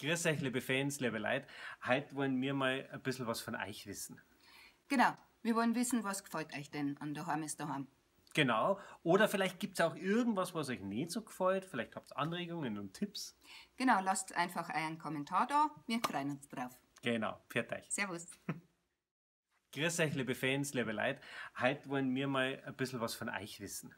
Grüß euch, liebe Fans, liebe Leute. Heute wollen wir mal ein bisschen was von euch wissen. Genau, wir wollen wissen, was gefällt euch denn an der Heim ist Daheim. Genau, oder vielleicht gibt es auch irgendwas, was euch nicht so gefällt. Vielleicht habt ihr Anregungen und Tipps. Genau, lasst einfach einen Kommentar da. Wir freuen uns drauf. Genau, pfiat euch. Servus. Grüß euch, liebe Fans, liebe Leute. Heute wollen wir mal ein bisschen was von euch wissen.